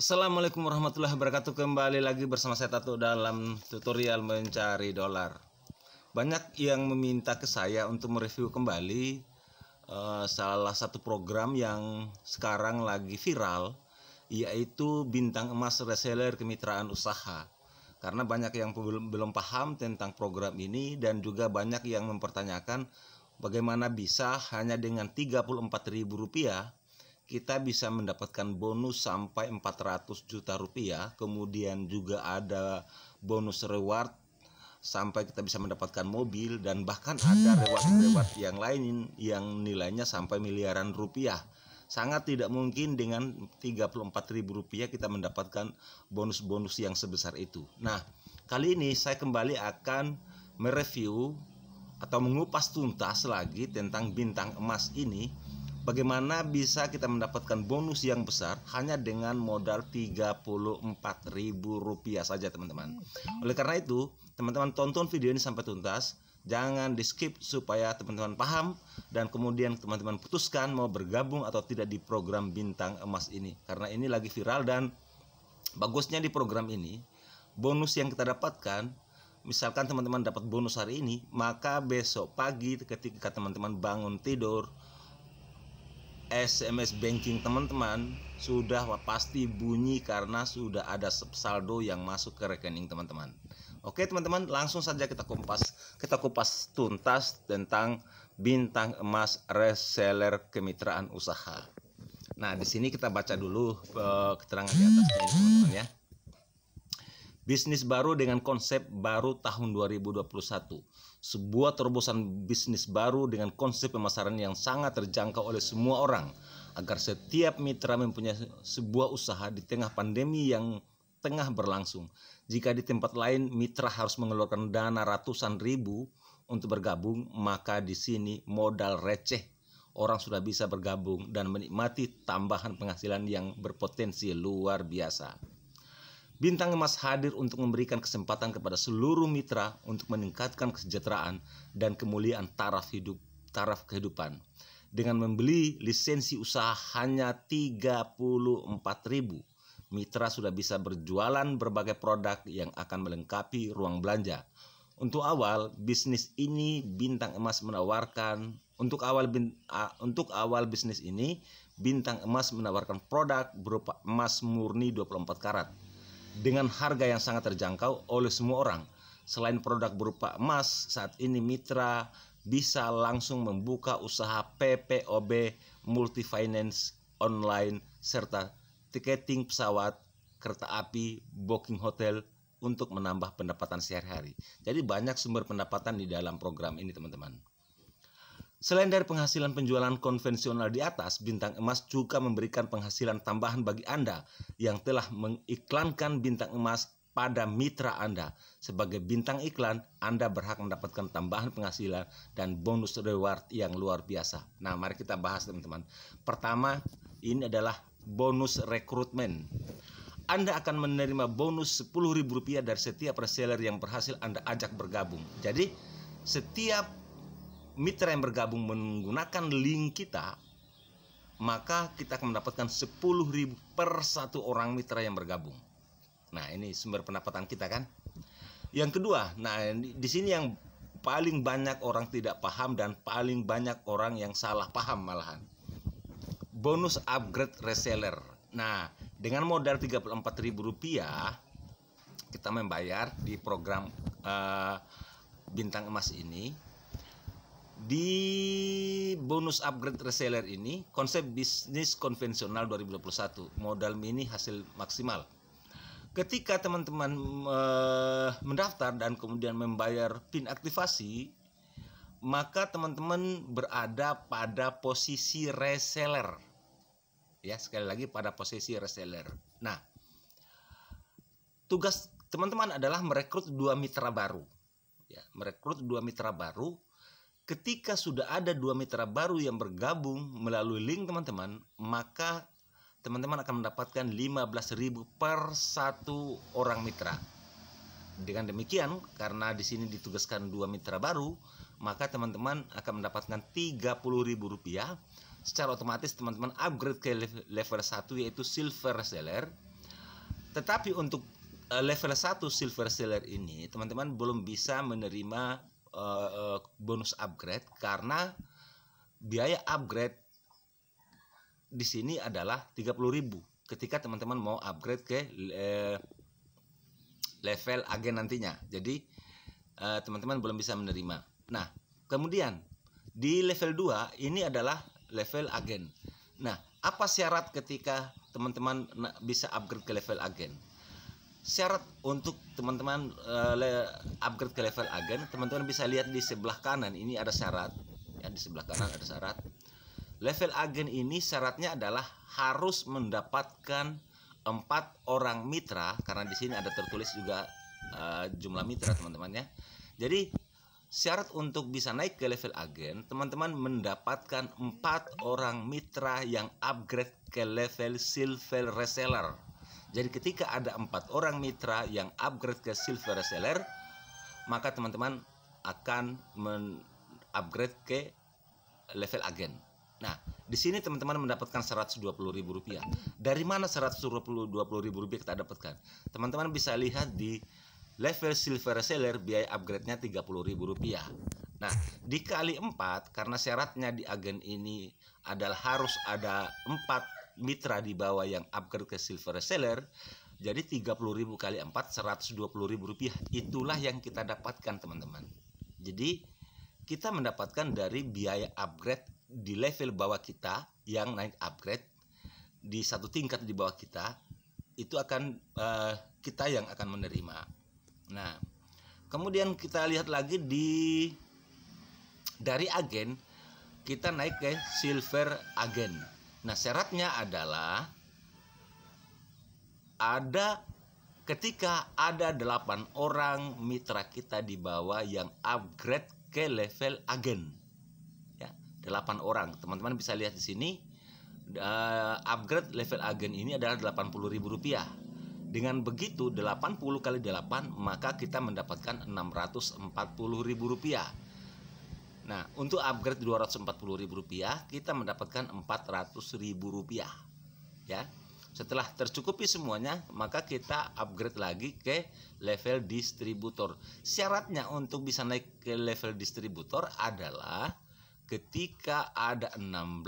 Assalamualaikum warahmatullahi wabarakatuh Kembali lagi bersama saya Tato dalam tutorial mencari dolar Banyak yang meminta ke saya untuk mereview kembali uh, Salah satu program yang sekarang lagi viral Yaitu bintang emas reseller kemitraan usaha Karena banyak yang belum paham tentang program ini Dan juga banyak yang mempertanyakan Bagaimana bisa hanya dengan ribu rupiah kita bisa mendapatkan bonus sampai 400 juta rupiah kemudian juga ada bonus reward sampai kita bisa mendapatkan mobil dan bahkan ada hmm. reward-reward yang lain yang nilainya sampai miliaran rupiah sangat tidak mungkin dengan 34 ribu rupiah kita mendapatkan bonus-bonus yang sebesar itu. Nah, kali ini saya kembali akan mereview atau mengupas tuntas lagi tentang bintang emas ini Bagaimana bisa kita mendapatkan bonus yang besar hanya dengan modal Rp34.000 saja teman-teman. Oleh karena itu, teman-teman tonton video ini sampai tuntas, jangan di skip supaya teman-teman paham dan kemudian teman-teman putuskan mau bergabung atau tidak di program bintang emas ini karena ini lagi viral dan bagusnya di program ini bonus yang kita dapatkan misalkan teman-teman dapat bonus hari ini maka besok pagi ketika teman-teman bangun tidur SMS banking teman-teman sudah pasti bunyi karena sudah ada saldo yang masuk ke rekening teman-teman. Oke teman-teman, langsung saja kita kupas kita kupas tuntas tentang bintang emas reseller kemitraan usaha. Nah, di sini kita baca dulu uh, keterangan di atasnya teman-teman ya. Bisnis baru dengan konsep baru tahun 2021. Sebuah terobosan bisnis baru dengan konsep pemasaran yang sangat terjangkau oleh semua orang agar setiap mitra mempunyai sebuah usaha di tengah pandemi yang tengah berlangsung. Jika di tempat lain mitra harus mengeluarkan dana ratusan ribu untuk bergabung, maka di sini modal receh orang sudah bisa bergabung dan menikmati tambahan penghasilan yang berpotensi luar biasa. Bintang Emas hadir untuk memberikan kesempatan kepada seluruh mitra untuk meningkatkan kesejahteraan dan kemuliaan taraf hidup taraf kehidupan dengan membeli lisensi usaha hanya 34.000 mitra sudah bisa berjualan berbagai produk yang akan melengkapi ruang belanja untuk awal bisnis ini Bintang Emas menawarkan untuk awal bin, uh, untuk awal bisnis ini Bintang Emas menawarkan produk berupa emas murni 24 karat dengan harga yang sangat terjangkau oleh semua orang. Selain produk berupa emas, saat ini mitra bisa langsung membuka usaha PPOB multi finance online serta tiketing pesawat, kereta api, booking hotel untuk menambah pendapatan sehari-hari. Jadi banyak sumber pendapatan di dalam program ini, teman-teman. Selain dari penghasilan penjualan konvensional di atas, Bintang Emas juga memberikan penghasilan tambahan bagi Anda yang telah mengiklankan Bintang Emas pada mitra Anda. Sebagai bintang iklan, Anda berhak mendapatkan tambahan penghasilan dan bonus reward yang luar biasa. Nah, mari kita bahas teman-teman. Pertama, ini adalah bonus rekrutmen. Anda akan menerima bonus Rp10.000 dari setiap reseller yang berhasil Anda ajak bergabung. Jadi, setiap mitra yang bergabung menggunakan link kita, maka kita akan mendapatkan 10.000 per satu orang mitra yang bergabung. Nah, ini sumber pendapatan kita kan. Yang kedua, nah di sini yang paling banyak orang tidak paham dan paling banyak orang yang salah paham malahan. Bonus upgrade reseller. Nah, dengan modal Rp34.000 kita membayar di program uh, bintang emas ini di bonus upgrade reseller ini, konsep bisnis konvensional 2021, modal mini hasil maksimal. Ketika teman-teman uh, mendaftar dan kemudian membayar PIN aktivasi, maka teman-teman berada pada posisi reseller. Ya, sekali lagi pada posisi reseller. Nah, tugas teman-teman adalah merekrut dua mitra baru. Ya, merekrut dua mitra baru ketika sudah ada dua mitra baru yang bergabung melalui link teman-teman, maka teman-teman akan mendapatkan 15.000 per satu orang mitra. Dengan demikian, karena di sini ditugaskan dua mitra baru, maka teman-teman akan mendapatkan Rp30.000. Secara otomatis teman-teman upgrade ke level 1 yaitu silver seller. Tetapi untuk eh, level 1 silver seller ini, teman-teman belum bisa menerima Eh, eh, bonus upgrade karena biaya upgrade di sini adalah 30.000 ketika teman-teman mau upgrade ke eh, level agen nantinya. Jadi teman-teman teman -teman belum bisa menerima. Nah, kemudian di level 2 ini adalah level agen. Nah, apa syarat ketika teman-teman bisa upgrade ke level agen? syarat untuk teman-teman uh, upgrade ke level agen teman-teman bisa lihat di sebelah kanan ini ada syarat ya di sebelah kanan ada syarat level agen ini syaratnya adalah harus mendapatkan empat orang mitra karena di sini ada tertulis juga uh, jumlah mitra teman temannya jadi syarat untuk bisa naik ke level agen teman-teman mendapatkan empat orang mitra yang upgrade ke level silver reseller jadi ketika ada empat orang mitra yang upgrade ke silver seller, maka teman-teman akan men-upgrade ke level agen. Nah, di sini teman-teman mendapatkan Rp120.000. Dari mana Rp120.000 kita dapatkan? Teman-teman bisa lihat di level silver seller biaya upgrade-nya rp rupiah. Nah, dikali 4 karena syaratnya di agen ini adalah harus ada 4 mitra di bawah yang upgrade ke silver seller jadi 30.000 kali 4 120.000 rupiah itulah yang kita dapatkan teman-teman jadi kita mendapatkan dari biaya upgrade di level bawah kita yang naik upgrade di satu tingkat di bawah kita itu akan uh, kita yang akan menerima. Nah, kemudian kita lihat lagi di dari agen kita naik ke silver agen. Nah, syaratnya adalah ada ketika ada delapan orang mitra kita di bawah yang upgrade ke level agen. Ya, delapan orang. Teman-teman bisa lihat di sini uh, upgrade level agen ini adalah Rp80.000. Dengan begitu 80 kali 8 maka kita mendapatkan Rp640.000. Nah, untuk upgrade Rp240.000 kita mendapatkan Rp400.000. Ya. Setelah tercukupi semuanya, maka kita upgrade lagi ke level distributor. Syaratnya untuk bisa naik ke level distributor adalah ketika ada 16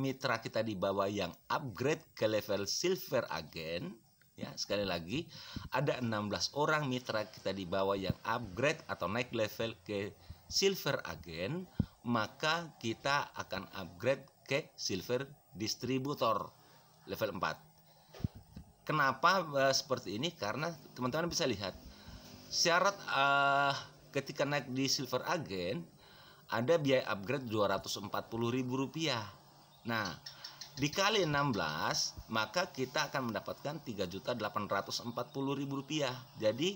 mitra kita di bawah yang upgrade ke level silver again, ya sekali lagi ada 16 orang mitra kita di bawah yang upgrade atau naik level ke silver agen, maka kita akan upgrade ke silver distributor level 4. Kenapa uh, seperti ini? Karena teman-teman bisa lihat syarat uh, ketika naik di silver agen ada biaya upgrade Rp240.000. Nah, dikali 16 maka kita akan mendapatkan Rp3.840.000. Jadi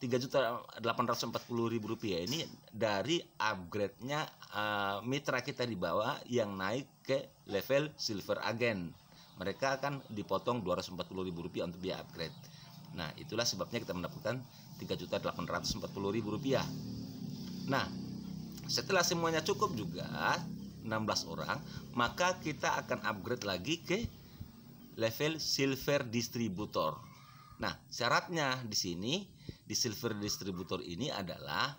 tiga juta delapan ratus empat puluh ribu rupiah ini dari upgrade-nya uh, mitra kita di bawah yang naik ke level silver agen mereka akan dipotong dua ratus empat puluh ribu rupiah untuk biaya upgrade nah itulah sebabnya kita mendapatkan tiga juta delapan ratus empat puluh ribu rupiah nah setelah semuanya cukup juga 16 orang maka kita akan upgrade lagi ke level silver distributor Nah, syaratnya di sini di silver distributor ini adalah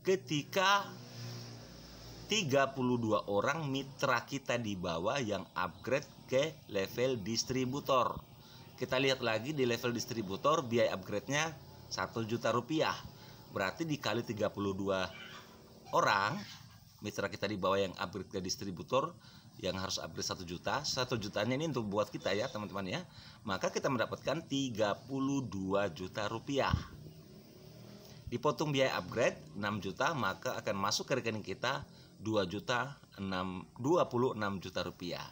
ketika 32 orang mitra kita di bawah yang upgrade ke level distributor. Kita lihat lagi di level distributor biaya upgrade-nya 1 juta rupiah. Berarti dikali 32 orang mitra kita di bawah yang upgrade ke distributor yang harus upgrade satu juta satu jutanya ini untuk buat kita ya teman-teman ya maka kita mendapatkan 32 juta rupiah dipotong biaya upgrade 6 juta maka akan masuk ke rekening kita 2 juta 6 26 juta rupiah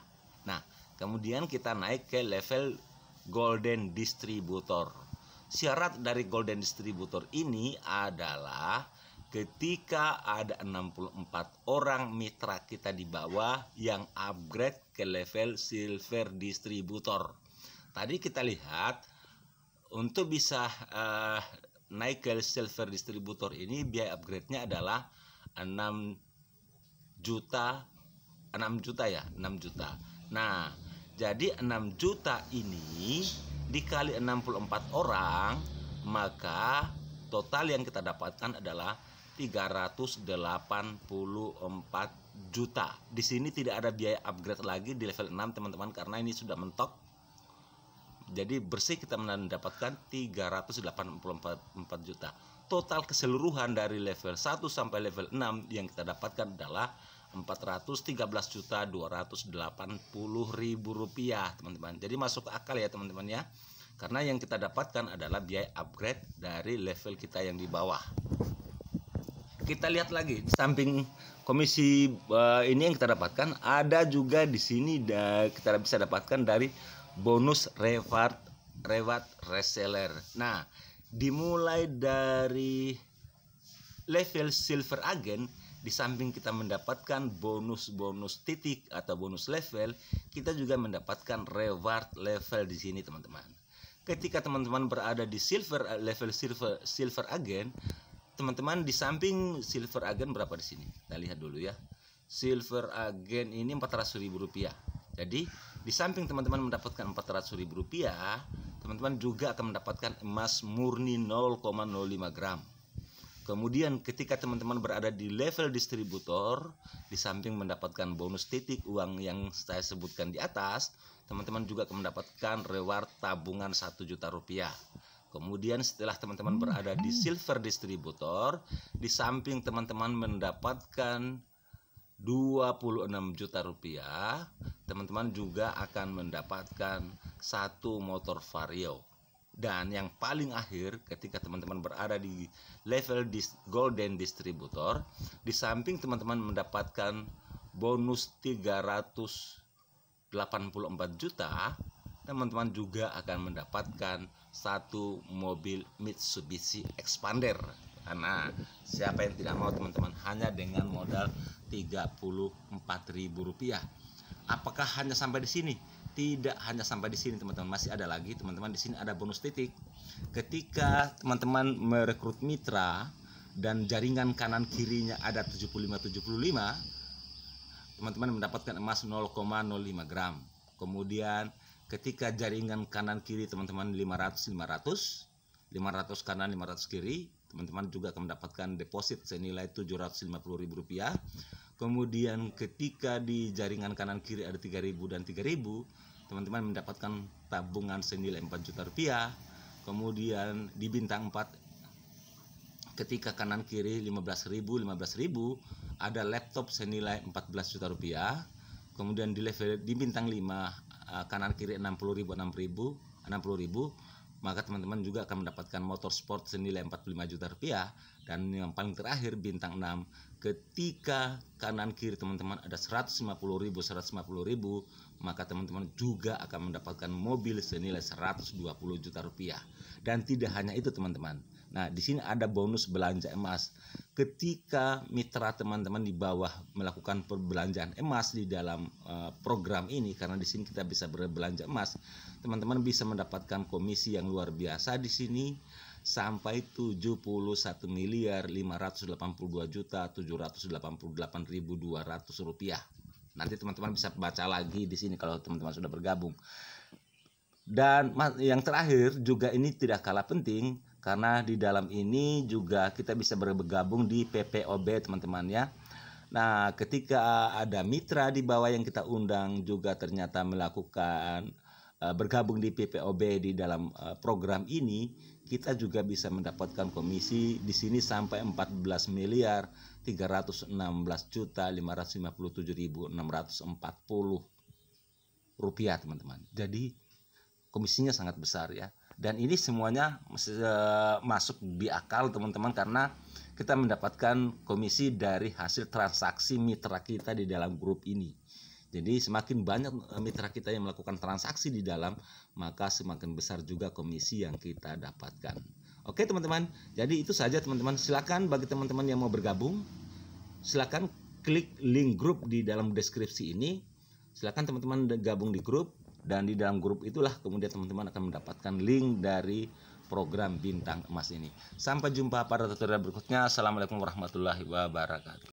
nah kemudian kita naik ke level golden distributor syarat dari golden distributor ini adalah ketika ada 64 orang mitra kita di bawah yang upgrade ke level silver distributor. Tadi kita lihat untuk bisa uh, naik ke silver distributor ini biaya upgrade-nya adalah 6 juta 6 juta ya, 6 juta. Nah, jadi 6 juta ini dikali 64 orang maka total yang kita dapatkan adalah 384 juta. Di sini tidak ada biaya upgrade lagi di level 6 teman-teman karena ini sudah mentok. Jadi bersih kita mendapatkan 384 juta. Total keseluruhan dari level 1 sampai level 6 yang kita dapatkan adalah 413 juta 280 ribu rupiah teman-teman jadi masuk akal ya teman-teman ya karena yang kita dapatkan adalah biaya upgrade dari level kita yang di bawah kita lihat lagi samping komisi uh, ini yang kita dapatkan ada juga di sini da, kita bisa dapatkan dari bonus reward reward reseller. Nah, dimulai dari level silver agent di samping kita mendapatkan bonus-bonus titik atau bonus level, kita juga mendapatkan reward level di sini, teman-teman. Ketika teman-teman berada di silver eh, level silver silver agent teman-teman di samping silver agen berapa di sini kita lihat dulu ya silver agen ini ribu rupiah. jadi di samping teman-teman mendapatkan ribu rupiah, teman-teman juga akan mendapatkan emas murni 0,05 gram Kemudian ketika teman-teman berada di level distributor, di samping mendapatkan bonus titik uang yang saya sebutkan di atas, teman-teman juga akan mendapatkan reward tabungan 1 juta rupiah. Kemudian setelah teman-teman hmm. berada di silver distributor, di samping teman-teman mendapatkan 26 juta rupiah, teman-teman juga akan mendapatkan satu motor Vario. Dan yang paling akhir ketika teman-teman berada di level golden distributor, di samping teman-teman mendapatkan bonus 384 juta, teman-teman juga akan mendapatkan satu mobil Mitsubishi Expander karena siapa yang tidak mau teman-teman hanya dengan modal rp rupiah. apakah hanya sampai di sini tidak hanya sampai di sini teman-teman masih ada lagi teman-teman di sini ada bonus titik ketika teman-teman merekrut mitra dan jaringan kanan kirinya ada 75 75 teman-teman mendapatkan emas 0,05 gram kemudian ketika jaringan kanan kiri teman-teman 500 500 500 kanan 500 kiri teman-teman juga akan mendapatkan deposit senilai ribu rupiah kemudian ketika di jaringan kanan kiri ada 3.000 dan 3.000 teman-teman mendapatkan tabungan senilai 4 juta rupiah kemudian di bintang 4 ketika kanan kiri 15.000 15.000 ada laptop senilai 14 juta rupiah kemudian di level di bintang 5 Eh, kanan kiri 60.000 ribu, 60.000 ribu, 60 ribu, maka teman-teman juga akan mendapatkan motor sport senilai 45 juta rupiah dan yang paling terakhir bintang 6 ketika kanan kiri teman-teman ada 150 ribu 150 ribu maka teman-teman juga akan mendapatkan mobil senilai 120 juta rupiah dan tidak hanya itu teman-teman Nah, di sini ada bonus belanja emas. Ketika mitra teman-teman di bawah melakukan perbelanjaan emas di dalam eh, program ini karena di sini kita bisa berbelanja emas, teman-teman bisa mendapatkan komisi yang luar biasa di sini sampai 71 miliar 582 juta 788.200 rupiah. Nanti teman-teman bisa baca lagi di sini kalau teman-teman sudah bergabung. Dan yang terakhir juga ini tidak kalah penting, karena di dalam ini juga kita bisa bergabung di PPOB teman-teman ya. Nah, ketika ada mitra di bawah yang kita undang juga ternyata melakukan eh, bergabung di PPOB di dalam eh, program ini, kita juga bisa mendapatkan komisi di sini sampai 14 miliar 316 juta 557.640 rupiah teman-teman. Jadi komisinya sangat besar ya dan ini semuanya eh, masuk di akal teman-teman karena kita mendapatkan komisi dari hasil transaksi mitra kita di dalam grup ini. Jadi semakin banyak eh, mitra kita yang melakukan transaksi di dalam, maka semakin besar juga komisi yang kita dapatkan. Oke teman-teman, jadi itu saja teman-teman. Silakan bagi teman-teman yang mau bergabung, silakan klik link grup di dalam deskripsi ini. Silakan teman-teman gabung di grup dan di dalam grup itulah kemudian teman-teman akan mendapatkan link dari program bintang emas ini. Sampai jumpa pada tutorial berikutnya. Assalamualaikum warahmatullahi wabarakatuh.